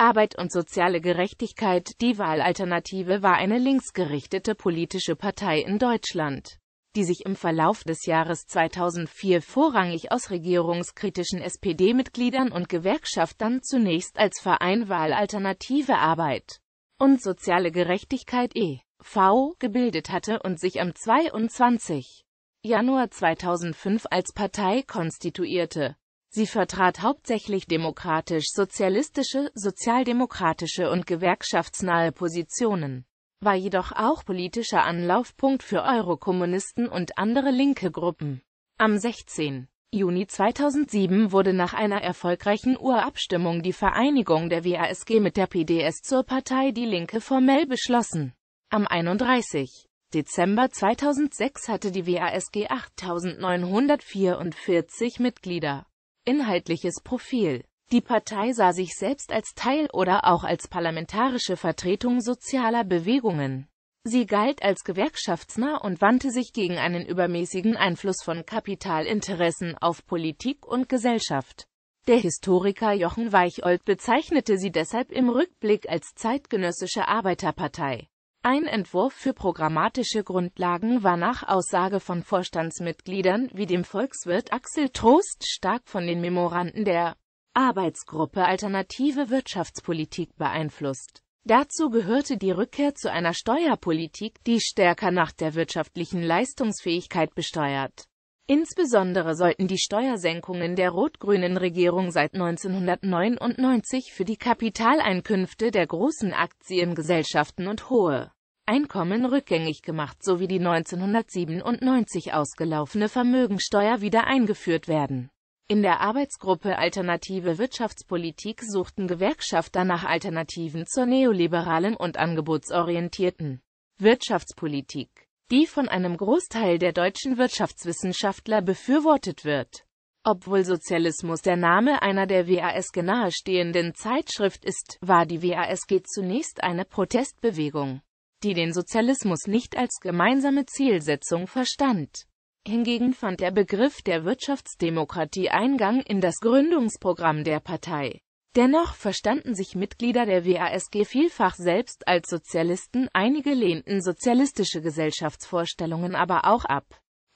Arbeit und soziale Gerechtigkeit. Die Wahlalternative war eine linksgerichtete politische Partei in Deutschland, die sich im Verlauf des Jahres 2004 vorrangig aus regierungskritischen SPD-Mitgliedern und Gewerkschaftern zunächst als Verein Wahlalternative Arbeit und soziale Gerechtigkeit e.V. gebildet hatte und sich am 22. Januar 2005 als Partei konstituierte. Sie vertrat hauptsächlich demokratisch-sozialistische, sozialdemokratische und gewerkschaftsnahe Positionen, war jedoch auch politischer Anlaufpunkt für Eurokommunisten und andere linke Gruppen. Am 16. Juni 2007 wurde nach einer erfolgreichen Urabstimmung die Vereinigung der WASG mit der PDS zur Partei Die Linke formell beschlossen. Am 31. Dezember 2006 hatte die WASG 8.944 Mitglieder. Inhaltliches Profil Die Partei sah sich selbst als Teil oder auch als parlamentarische Vertretung sozialer Bewegungen. Sie galt als gewerkschaftsnah und wandte sich gegen einen übermäßigen Einfluss von Kapitalinteressen auf Politik und Gesellschaft. Der Historiker Jochen Weicholt bezeichnete sie deshalb im Rückblick als zeitgenössische Arbeiterpartei. Ein Entwurf für programmatische Grundlagen war nach Aussage von Vorstandsmitgliedern wie dem Volkswirt Axel Trost stark von den Memoranden der Arbeitsgruppe Alternative Wirtschaftspolitik beeinflusst. Dazu gehörte die Rückkehr zu einer Steuerpolitik, die stärker nach der wirtschaftlichen Leistungsfähigkeit besteuert Insbesondere sollten die Steuersenkungen der rot-grünen Regierung seit 1999 für die Kapitaleinkünfte der großen Aktiengesellschaften und hohe Einkommen rückgängig gemacht sowie die 1997 ausgelaufene Vermögensteuer wieder eingeführt werden. In der Arbeitsgruppe Alternative Wirtschaftspolitik suchten Gewerkschafter nach Alternativen zur neoliberalen und angebotsorientierten Wirtschaftspolitik die von einem Großteil der deutschen Wirtschaftswissenschaftler befürwortet wird. Obwohl Sozialismus der Name einer der WASG nahestehenden Zeitschrift ist, war die WASG zunächst eine Protestbewegung, die den Sozialismus nicht als gemeinsame Zielsetzung verstand. Hingegen fand der Begriff der Wirtschaftsdemokratie Eingang in das Gründungsprogramm der Partei. Dennoch verstanden sich Mitglieder der WASG vielfach selbst als Sozialisten, einige lehnten sozialistische Gesellschaftsvorstellungen aber auch ab.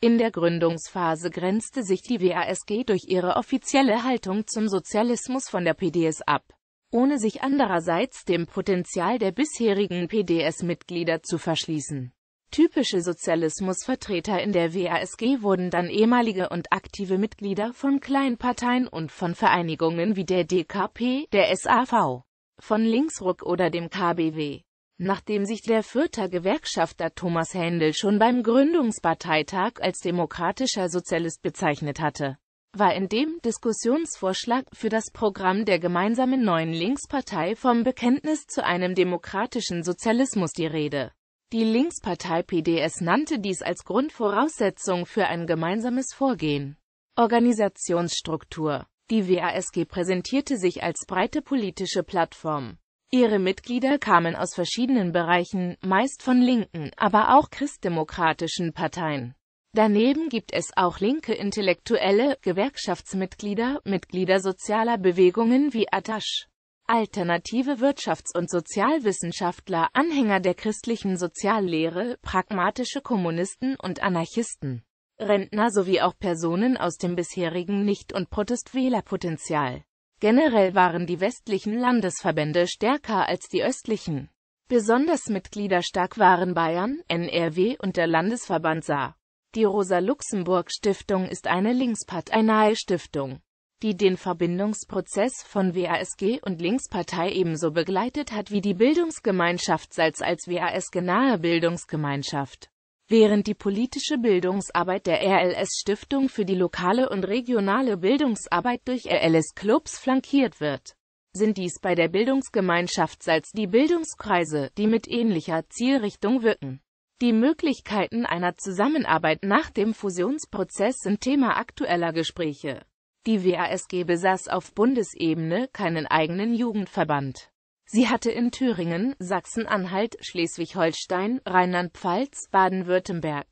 In der Gründungsphase grenzte sich die WASG durch ihre offizielle Haltung zum Sozialismus von der PDS ab, ohne sich andererseits dem Potenzial der bisherigen PDS-Mitglieder zu verschließen Typische Sozialismusvertreter in der WASG wurden dann ehemalige und aktive Mitglieder von Kleinparteien und von Vereinigungen wie der DKP, der SAV, von Linksruck oder dem KBW. Nachdem sich der Fürther Gewerkschafter Thomas Händel schon beim Gründungsparteitag als demokratischer Sozialist bezeichnet hatte, war in dem Diskussionsvorschlag für das Programm der gemeinsamen Neuen Linkspartei vom Bekenntnis zu einem demokratischen Sozialismus die Rede. Die Linkspartei PDS nannte dies als Grundvoraussetzung für ein gemeinsames Vorgehen. Organisationsstruktur Die WASG präsentierte sich als breite politische Plattform. Ihre Mitglieder kamen aus verschiedenen Bereichen, meist von linken, aber auch christdemokratischen Parteien. Daneben gibt es auch linke Intellektuelle, Gewerkschaftsmitglieder, Mitglieder sozialer Bewegungen wie Atasch. Alternative Wirtschafts- und Sozialwissenschaftler, Anhänger der christlichen Soziallehre, pragmatische Kommunisten und Anarchisten, Rentner sowie auch Personen aus dem bisherigen Nicht- und Protestwählerpotenzial. Generell waren die westlichen Landesverbände stärker als die östlichen. Besonders mitgliederstark waren Bayern, NRW und der Landesverband Saar. Die Rosa-Luxemburg-Stiftung ist eine linksparteinahe Stiftung die den Verbindungsprozess von WASG und Linkspartei ebenso begleitet hat wie die Bildungsgemeinschaft Salz als WASG-nahe Bildungsgemeinschaft. Während die politische Bildungsarbeit der RLS-Stiftung für die lokale und regionale Bildungsarbeit durch RLS-Clubs flankiert wird, sind dies bei der Bildungsgemeinschaft Salz die Bildungskreise, die mit ähnlicher Zielrichtung wirken. Die Möglichkeiten einer Zusammenarbeit nach dem Fusionsprozess sind Thema aktueller Gespräche. Die WASG besaß auf Bundesebene keinen eigenen Jugendverband. Sie hatte in Thüringen, Sachsen-Anhalt, Schleswig-Holstein, Rheinland-Pfalz, Baden-Württemberg,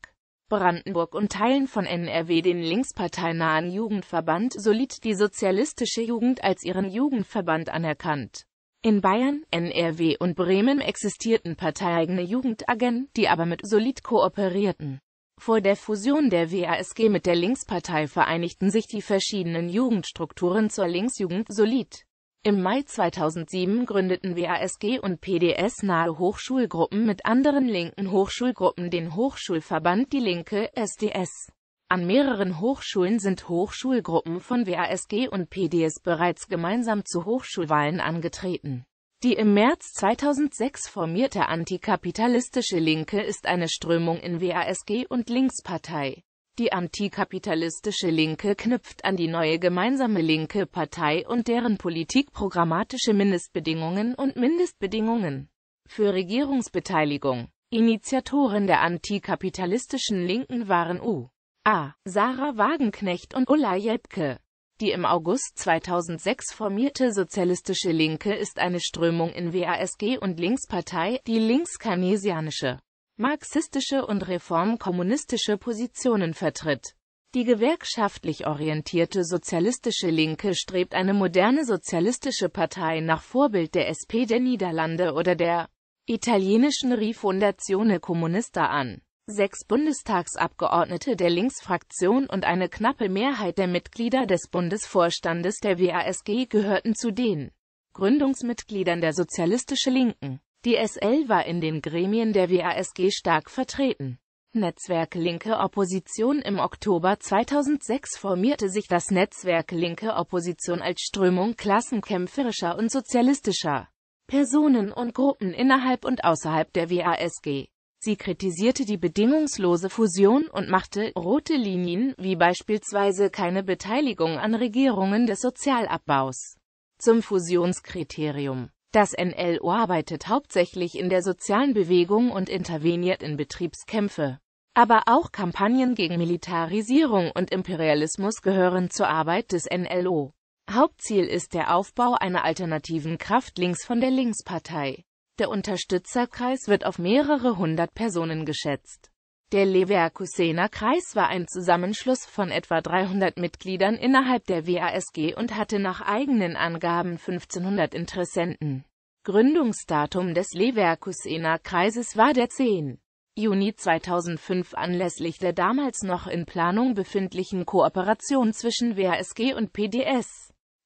Brandenburg und Teilen von NRW den linksparteinahen Jugendverband Solid die sozialistische Jugend als ihren Jugendverband anerkannt. In Bayern, NRW und Bremen existierten parteieigene Jugendagenten, die aber mit Solid kooperierten. Vor der Fusion der WASG mit der Linkspartei vereinigten sich die verschiedenen Jugendstrukturen zur Linksjugend Solid. Im Mai 2007 gründeten WASG und PDS nahe Hochschulgruppen mit anderen linken Hochschulgruppen den Hochschulverband Die Linke SDS. An mehreren Hochschulen sind Hochschulgruppen von WASG und PDS bereits gemeinsam zu Hochschulwahlen angetreten. Die im März 2006 formierte antikapitalistische Linke ist eine Strömung in WASG und Linkspartei. Die antikapitalistische Linke knüpft an die neue gemeinsame linke Partei und deren Politik programmatische Mindestbedingungen und Mindestbedingungen für Regierungsbeteiligung. Initiatoren der antikapitalistischen Linken waren U. A. Sarah Wagenknecht und Ulla Jeppke. Die im August 2006 formierte Sozialistische Linke ist eine Strömung in WASG und Linkspartei, die links-karnesianische, marxistische und reformkommunistische Positionen vertritt. Die gewerkschaftlich orientierte Sozialistische Linke strebt eine moderne sozialistische Partei nach Vorbild der SP der Niederlande oder der italienischen Rifondazione Comunista an Sechs Bundestagsabgeordnete der Linksfraktion und eine knappe Mehrheit der Mitglieder des Bundesvorstandes der WASG gehörten zu den Gründungsmitgliedern der Sozialistische Linken. Die SL war in den Gremien der WASG stark vertreten. Netzwerk Linke Opposition Im Oktober 2006 formierte sich das Netzwerk Linke Opposition als Strömung klassenkämpferischer und sozialistischer Personen und Gruppen innerhalb und außerhalb der WASG. Sie kritisierte die bedingungslose Fusion und machte rote Linien, wie beispielsweise keine Beteiligung an Regierungen des Sozialabbaus, zum Fusionskriterium. Das NLO arbeitet hauptsächlich in der sozialen Bewegung und interveniert in Betriebskämpfe. Aber auch Kampagnen gegen Militarisierung und Imperialismus gehören zur Arbeit des NLO. Hauptziel ist der Aufbau einer alternativen Kraft links von der Linkspartei. Der Unterstützerkreis wird auf mehrere hundert Personen geschätzt. Der Leverkusener Kreis war ein Zusammenschluss von etwa 300 Mitgliedern innerhalb der WASG und hatte nach eigenen Angaben 1500 Interessenten. Gründungsdatum des Leverkusener Kreises war der 10. Juni 2005 anlässlich der damals noch in Planung befindlichen Kooperation zwischen WASG und PDS.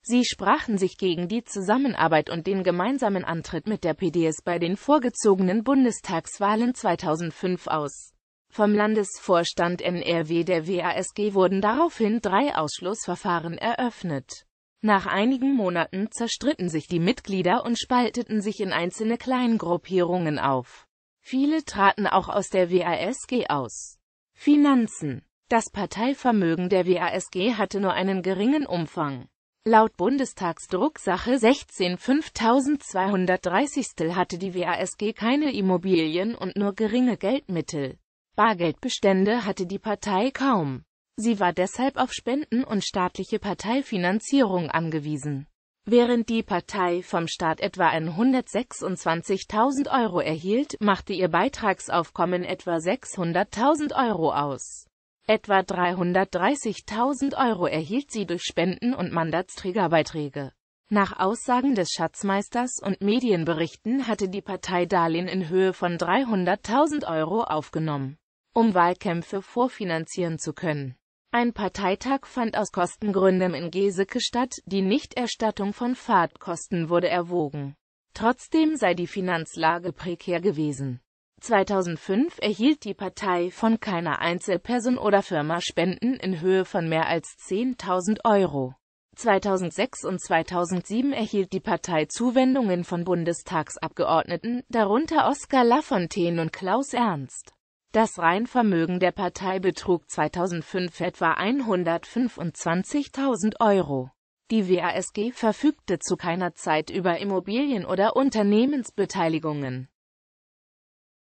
Sie sprachen sich gegen die Zusammenarbeit und den gemeinsamen Antritt mit der PDS bei den vorgezogenen Bundestagswahlen 2005 aus. Vom Landesvorstand NRW der WASG wurden daraufhin drei Ausschlussverfahren eröffnet. Nach einigen Monaten zerstritten sich die Mitglieder und spalteten sich in einzelne Kleingruppierungen auf. Viele traten auch aus der WASG aus. Finanzen Das Parteivermögen der WASG hatte nur einen geringen Umfang. Laut Bundestagsdrucksache 16.5230 hatte die WASG keine Immobilien und nur geringe Geldmittel. Bargeldbestände hatte die Partei kaum. Sie war deshalb auf Spenden und staatliche Parteifinanzierung angewiesen. Während die Partei vom Staat etwa 126.000 Euro erhielt, machte ihr Beitragsaufkommen etwa 600.000 Euro aus Etwa 330.000 Euro erhielt sie durch Spenden und Mandatsträgerbeiträge. Nach Aussagen des Schatzmeisters und Medienberichten hatte die Partei Darlehen in Höhe von 300.000 Euro aufgenommen, um Wahlkämpfe vorfinanzieren zu können. Ein Parteitag fand aus Kostengründen in Geseke statt, die Nichterstattung von Fahrtkosten wurde erwogen. Trotzdem sei die Finanzlage prekär gewesen. 2005 erhielt die Partei von keiner Einzelperson oder Firma Spenden in Höhe von mehr als 10.000 Euro. 2006 und 2007 erhielt die Partei Zuwendungen von Bundestagsabgeordneten, darunter Oskar Lafontaine und Klaus Ernst. Das Reinvermögen der Partei betrug 2005 etwa 125.000 Euro. Die WASG verfügte zu keiner Zeit über Immobilien oder Unternehmensbeteiligungen.